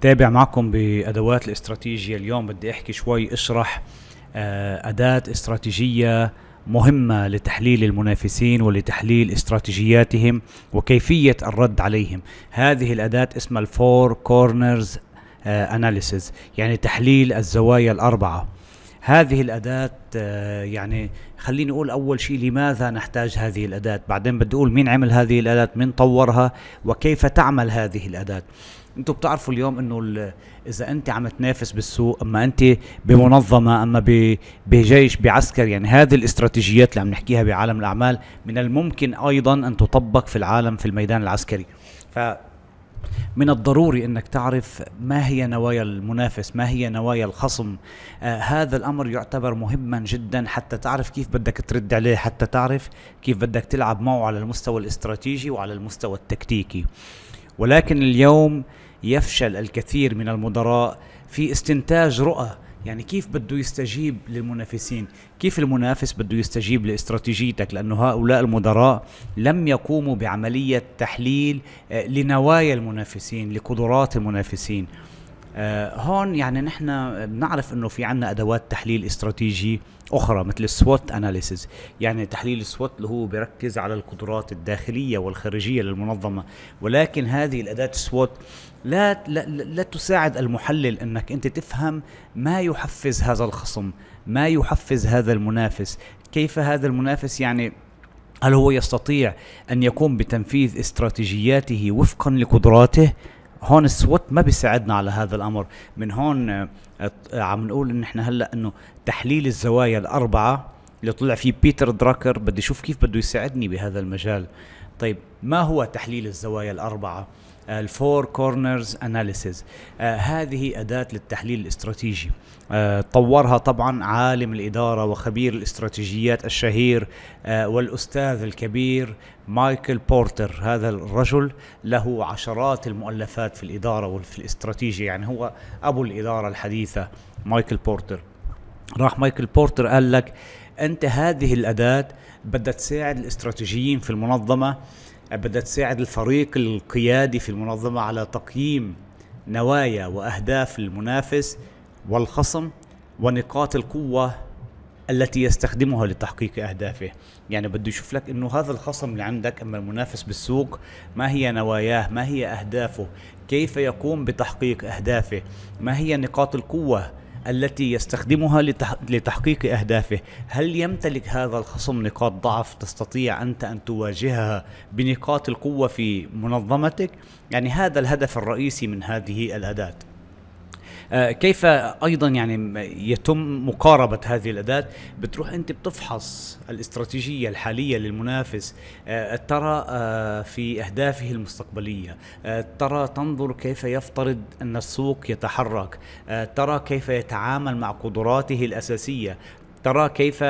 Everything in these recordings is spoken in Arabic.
تابع معكم بأدوات الاستراتيجية اليوم بدي أحكي شوي أشرح آه، أداة استراتيجية مهمة لتحليل المنافسين ولتحليل استراتيجياتهم وكيفية الرد عليهم هذه الأداة اسمها الفور كورنرز آه، أناليسز يعني تحليل الزوايا الأربعة هذه الأداة آه، يعني خليني أقول أول شيء لماذا نحتاج هذه الأداة بعدين بدي أقول مين عمل هذه الأداة مين طورها وكيف تعمل هذه الأداة انتم بتعرفوا اليوم انه اذا انت عم تنافس بالسوق اما انت بمنظمه اما بجيش بعسكر يعني هذه الاستراتيجيات اللي عم نحكيها بعالم الاعمال من الممكن ايضا ان تطبق في العالم في الميدان العسكري ف من الضروري انك تعرف ما هي نوايا المنافس ما هي نوايا الخصم آه هذا الامر يعتبر مهما جدا حتى تعرف كيف بدك ترد عليه حتى تعرف كيف بدك تلعب معه على المستوى الاستراتيجي وعلى المستوى التكتيكي ولكن اليوم يفشل الكثير من المدراء في استنتاج رؤى يعني كيف بده يستجيب للمنافسين كيف المنافس بده يستجيب لاستراتيجيتك لأنه هؤلاء المدراء لم يقوموا بعملية تحليل آه، لنوايا المنافسين لقدرات المنافسين آه، هون يعني نحن بنعرف أنه في عنا أدوات تحليل استراتيجي أخرى مثل السوات أناليسز يعني تحليل السوات اللي هو بيركز على القدرات الداخلية والخارجية للمنظمة ولكن هذه الأداة السوات لا, لا, لا تساعد المحلل أنك أنت تفهم ما يحفز هذا الخصم ما يحفز هذا المنافس كيف هذا المنافس يعني هل هو يستطيع أن يقوم بتنفيذ استراتيجياته وفقا لقدراته هون السوت ما بيساعدنا على هذا الامر من هون آه، آه، عم نقول ان احنا هلا انه تحليل الزوايا الاربعه اللي طلع فيه بيتر دراكر بدي اشوف كيف بده يساعدني بهذا المجال طيب ما هو تحليل الزوايا الاربعه الفور كورنرز اناليسيز هذه اداه للتحليل الاستراتيجي آه، طورها طبعا عالم الاداره وخبير الاستراتيجيات الشهير آه، والاستاذ الكبير مايكل بورتر هذا الرجل له عشرات المؤلفات في الاداره وفي الاستراتيجيه يعني هو ابو الاداره الحديثه مايكل بورتر راح مايكل بورتر قال لك انت هذه الاداه بدها تساعد الاستراتيجيين في المنظمه بدأت تساعد الفريق القيادي في المنظمة على تقييم نوايا وأهداف المنافس والخصم ونقاط القوة التي يستخدمها لتحقيق أهدافه يعني بده يشوف لك أنه هذا الخصم اللي عندك أما المنافس بالسوق ما هي نواياه ما هي أهدافه كيف يقوم بتحقيق أهدافه ما هي نقاط القوة التي يستخدمها لتحقيق أهدافه هل يمتلك هذا الخصم نقاط ضعف تستطيع أنت أن تواجهها بنقاط القوة في منظمتك؟ يعني هذا الهدف الرئيسي من هذه الأداة آه، كيف ايضا يعني يتم مقاربه هذه الاداه بتروح انت بتفحص الاستراتيجيه الحاليه للمنافس آه، ترى آه، في اهدافه المستقبليه ترى تنظر كيف يفترض ان السوق يتحرك ترى كيف يتعامل مع قدراته الاساسيه ترى كيف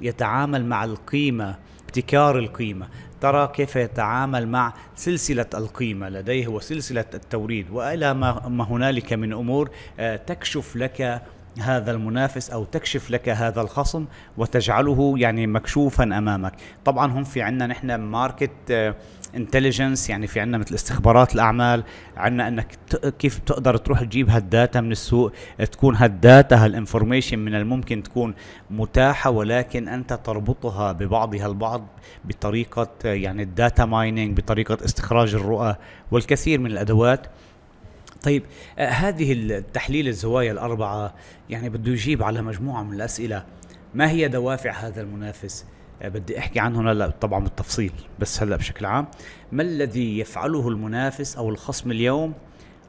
يتعامل مع القيمه ابتكار القيمة ترى كيف يتعامل مع سلسلة القيمة لديه وسلسلة التوريد وإلى ما هنالك من أمور آه، تكشف لك هذا المنافس او تكشف لك هذا الخصم وتجعله يعني مكشوفا امامك طبعا هم في عندنا نحن ماركت آه، انتليجنس يعني في عندنا مثل استخبارات الاعمال عندنا انك كيف بتقدر تروح تجيب هالداتا من السوق تكون هالداتا هالانفورميشن من الممكن تكون متاحه ولكن انت تربطها ببعضها البعض بطريقه يعني الداتا مايننج بطريقه استخراج الرؤى والكثير من الادوات طيب هذه التحليل الزوايا الاربعه يعني بده يجيب على مجموعه من الاسئله ما هي دوافع هذا المنافس آه، بدي احكي عنهم هلا طبعا بالتفصيل بس هلا بشكل عام ما الذي يفعله المنافس او الخصم اليوم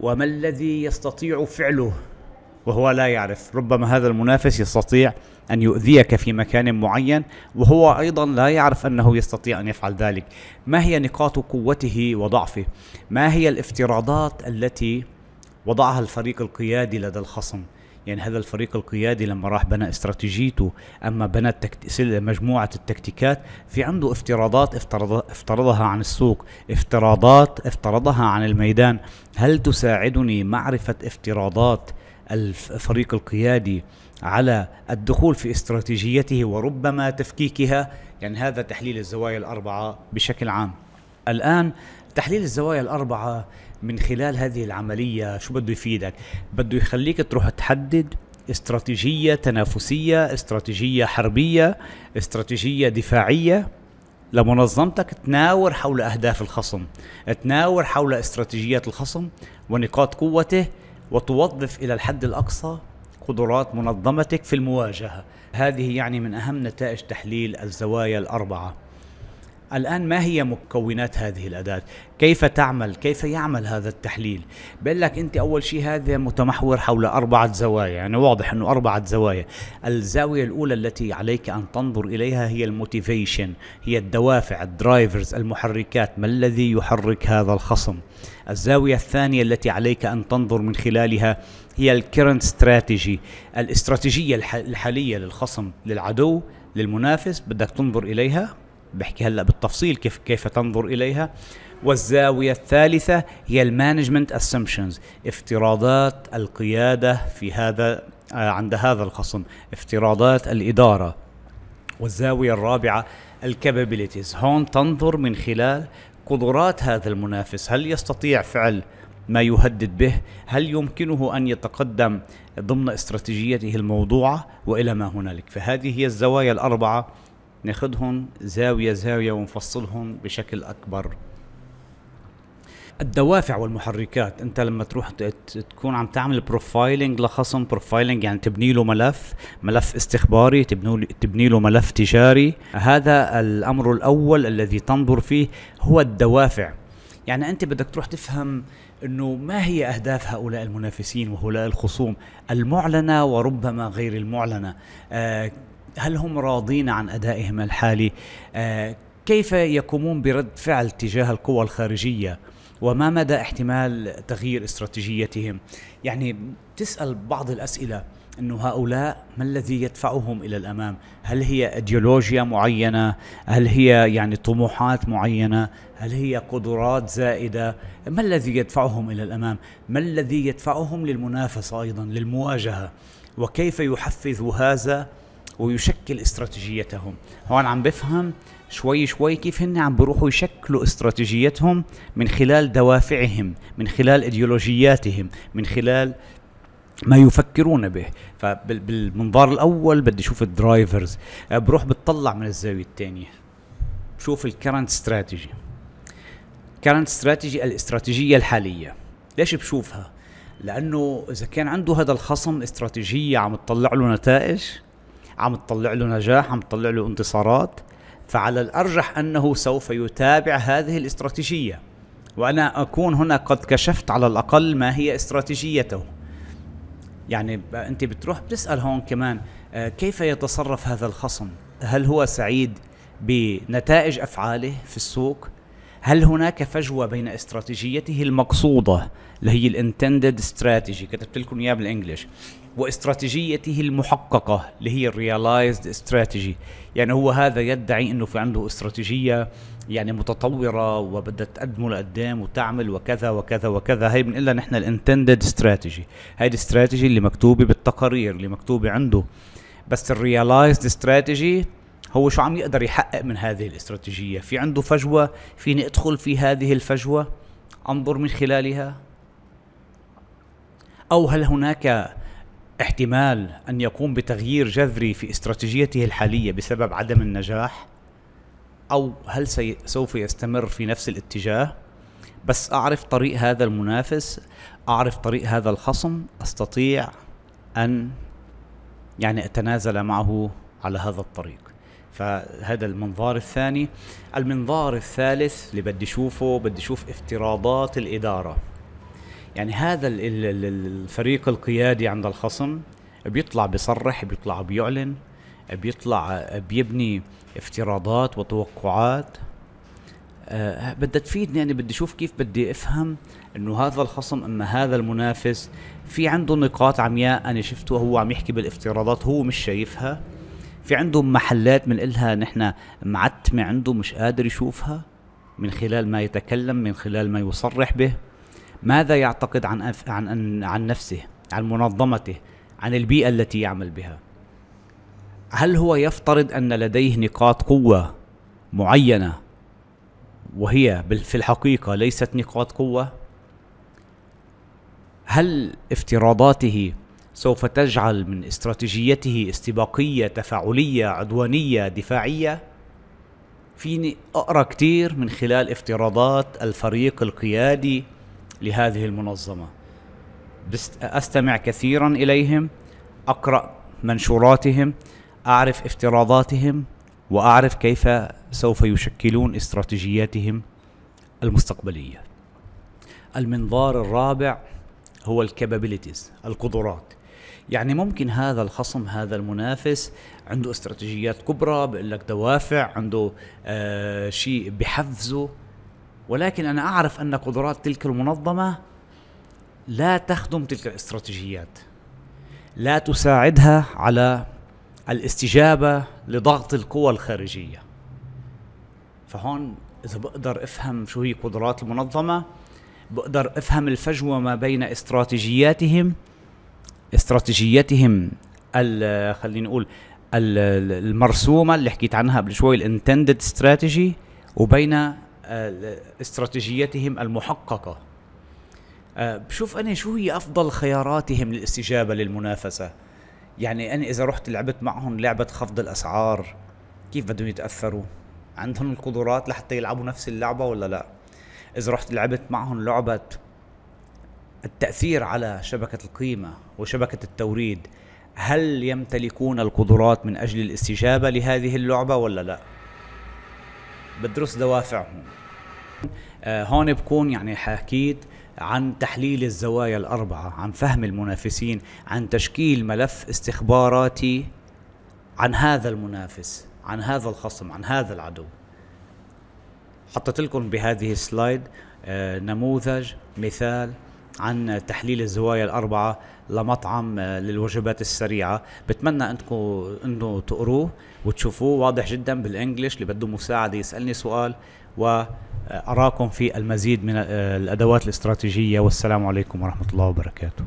وما الذي يستطيع فعله وهو لا يعرف ربما هذا المنافس يستطيع أن يؤذيك في مكان معين وهو أيضا لا يعرف أنه يستطيع أن يفعل ذلك ما هي نقاط قوته وضعفه ما هي الافتراضات التي وضعها الفريق القيادي لدى الخصم يعني هذا الفريق القيادي لما راح بنى استراتيجيته اما بنى مجموعه التكتيكات في عنده افتراضات افترض... افترضها عن السوق افتراضات افترضها عن الميدان هل تساعدني معرفه افتراضات الفريق القيادي على الدخول في استراتيجيته وربما تفكيكها يعني هذا تحليل الزوايا الاربعه بشكل عام الان تحليل الزوايا الاربعه من خلال هذه العملية شو بده يفيدك بده يخليك تروح تحدد استراتيجية تنافسية استراتيجية حربية استراتيجية دفاعية لمنظمتك تناور حول أهداف الخصم تناور حول استراتيجيات الخصم ونقاط قوته وتوظف إلى الحد الأقصى قدرات منظمتك في المواجهة هذه يعني من أهم نتائج تحليل الزوايا الأربعة الآن ما هي مكونات هذه الأداة كيف تعمل كيف يعمل هذا التحليل بقول لك أنت أول شيء هذا متمحور حول أربعة زوايا يعني واضح أنه أربعة زوايا الزاوية الأولى التي عليك أن تنظر إليها هي الموتيفيشن هي الدوافع الدرايفرز المحركات ما الذي يحرك هذا الخصم الزاوية الثانية التي عليك أن تنظر من خلالها هي الكرنت استراتيجي الاستراتيجية الحالية للخصم للعدو للمنافس بدك تنظر إليها بحكي هلا بالتفصيل كيف كيف تنظر اليها والزاويه الثالثه هي المانجمنت اسامبشنز افتراضات القياده في هذا آه، عند هذا الخصم افتراضات الاداره والزاويه الرابعه الكابابيليتيز هون تنظر من خلال قدرات هذا المنافس هل يستطيع فعل ما يهدد به هل يمكنه ان يتقدم ضمن استراتيجيته الموضوعه والى ما هنالك فهذه هي الزوايا الاربعه ناخذهم زاوية زاوية ونفصلهم بشكل أكبر الدوافع والمحركات انت لما تروح تكون عم تعمل بروفايلنج لخصم بروفايلنج يعني تبني له ملف ملف استخباري تبني له ملف تجاري هذا الامر الاول الذي تنظر فيه هو الدوافع يعني انت بدك تروح تفهم انه ما هي اهداف هؤلاء المنافسين وهؤلاء الخصوم المعلنه وربما غير المعلنه آه هل هم راضين عن أدائهم الحالي آه، كيف يقومون برد فعل تجاه القوى الخارجية وما مدى احتمال تغيير استراتيجيتهم يعني تسأل بعض الأسئلة أن هؤلاء ما الذي يدفعهم إلى الأمام هل هي أيديولوجيا معينة هل هي يعني طموحات معينة هل هي قدرات زائدة ما الذي يدفعهم إلى الأمام ما الذي يدفعهم للمنافسة أيضا للمواجهة وكيف يحفز هذا ويشكل استراتيجيتهم هون عم بفهم شوي شوي كيف هن عم بروحوا يشكلوا استراتيجيتهم من خلال دوافعهم من خلال ايديولوجياتهم من خلال ما يفكرون به فبالمنظار الاول بدي اشوف الدرايفرز أه، بروح بتطلع من الزاويه الثانيه بشوف الكرنت استراتيجي كرنت استراتيجي الاستراتيجيه الحاليه ليش بشوفها لانه اذا كان عنده هذا الخصم استراتيجيه عم تطلع له نتائج عم تطلع له نجاح عم تطلع له انتصارات فعلى الارجح انه سوف يتابع هذه الاستراتيجيه وانا اكون هنا قد كشفت على الاقل ما هي استراتيجيته يعني انت بتروح بتسال هون كمان آه، كيف يتصرف هذا الخصم هل هو سعيد بنتائج افعاله في السوق هل هناك فجوة بين استراتيجيته المقصودة اللي هي الانتندد استراتيجي كتبت لكم اياه بالانجلش واستراتيجيته المحققة اللي هي الريلايزد استراتيجي يعني هو هذا يدعي انه في عنده استراتيجية يعني متطورة وبدها تقدمه لقدام وتعمل وكذا وكذا وكذا هي بنقول نحن الانتندد استراتيجي هاي الاستراتيجي اللي مكتوبة بالتقارير اللي مكتوبة عنده بس الريلايزد استراتيجي هو شو عم يقدر يحقق من هذه الاستراتيجية في عنده فجوة فيني ادخل في هذه الفجوة انظر من خلالها او هل هناك احتمال أن يقوم بتغيير جذري في استراتيجيته الحالية بسبب عدم النجاح أو هل سي سوف يستمر في نفس الاتجاه بس أعرف طريق هذا المنافس أعرف طريق هذا الخصم أستطيع أن يعني أتنازل معه على هذا الطريق فهذا المنظار الثاني المنظار الثالث اللي بدي شوفه بدي شوف افتراضات الإدارة يعني هذا الفريق القيادي عند الخصم بيطلع بيصرح بيطلع بيعلن بيطلع بيبني افتراضات وتوقعات أه بدها تفيدني يعني بدي اشوف كيف بدي افهم انه هذا الخصم اما هذا المنافس في عنده نقاط عمياء انا شفته هو عم يحكي بالافتراضات هو مش شايفها في عنده محلات من إلها نحن معتمة عنده مش قادر يشوفها من خلال ما يتكلم من خلال ما يصرح به ماذا يعتقد عن أف... عن عن, نفسه عن منظمته عن البيئة التي يعمل بها هل هو يفترض أن لديه نقاط قوة معينة وهي في الحقيقة ليست نقاط قوة هل افتراضاته سوف تجعل من استراتيجيته استباقية تفاعلية عدوانية دفاعية فيني أقرأ كتير من خلال افتراضات الفريق القيادي لهذه المنظمه استمع كثيرا اليهم اقرا منشوراتهم اعرف افتراضاتهم واعرف كيف سوف يشكلون استراتيجياتهم المستقبليه المنظار الرابع هو الكابابيلتيز القدرات يعني ممكن هذا الخصم هذا المنافس عنده استراتيجيات كبرى بيقول لك دوافع عنده آه شيء بحفزه ولكن أنا أعرف أن قدرات تلك المنظمة لا تخدم تلك الاستراتيجيات لا تساعدها على الاستجابة لضغط القوى الخارجية فهون إذا بقدر أفهم شو هي قدرات المنظمة بقدر أفهم الفجوة ما بين استراتيجياتهم استراتيجيتهم خلينا نقول المرسومة اللي حكيت عنها قبل شوي الانتندد استراتيجي وبين استراتيجيتهم المحققه آه، بشوف انا شو هي افضل خياراتهم للاستجابه للمنافسه يعني انا اذا رحت لعبت معهم لعبه خفض الاسعار كيف بدهم يتاثروا عندهم القدرات لحتى يلعبوا نفس اللعبه ولا لا اذا رحت لعبت معهم لعبه التاثير على شبكه القيمه وشبكه التوريد هل يمتلكون القدرات من اجل الاستجابه لهذه اللعبه ولا لا بدرس دوافعهم آه، هون بكون يعني حاكيت عن تحليل الزوايا الأربعة عن فهم المنافسين عن تشكيل ملف استخباراتي عن هذا المنافس عن هذا الخصم عن هذا العدو حطيت لكم بهذه السلايد آه، نموذج مثال عن تحليل الزوايا الأربعة لمطعم آه، للوجبات السريعة بتمنى أنكم أنه تقروه وتشوفوه واضح جدا بالإنجليش اللي بده مساعدة يسألني سؤال وأراكم في المزيد من آه، الأدوات الاستراتيجية والسلام عليكم ورحمة الله وبركاته